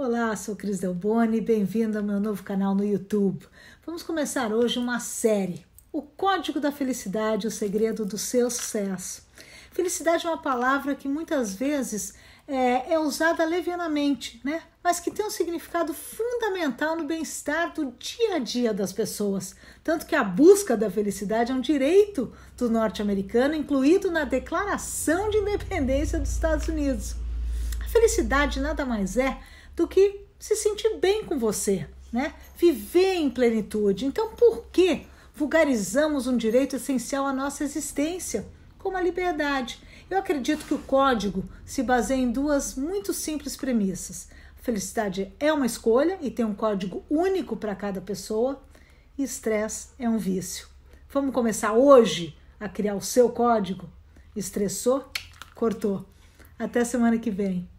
Olá, sou Cris Boni, bem-vindo ao meu novo canal no YouTube. Vamos começar hoje uma série, O Código da Felicidade, o segredo do seu sucesso. Felicidade é uma palavra que muitas vezes é, é usada levianamente, né? mas que tem um significado fundamental no bem-estar do dia a dia das pessoas. Tanto que a busca da felicidade é um direito do norte-americano, incluído na Declaração de Independência dos Estados Unidos. A felicidade nada mais é do que se sentir bem com você, né? Viver em plenitude. Então, por que vulgarizamos um direito essencial à nossa existência, como a liberdade? Eu acredito que o código se baseia em duas muito simples premissas. felicidade é uma escolha e tem um código único para cada pessoa, e estresse é um vício. Vamos começar hoje a criar o seu código? Estressou? Cortou. Até semana que vem.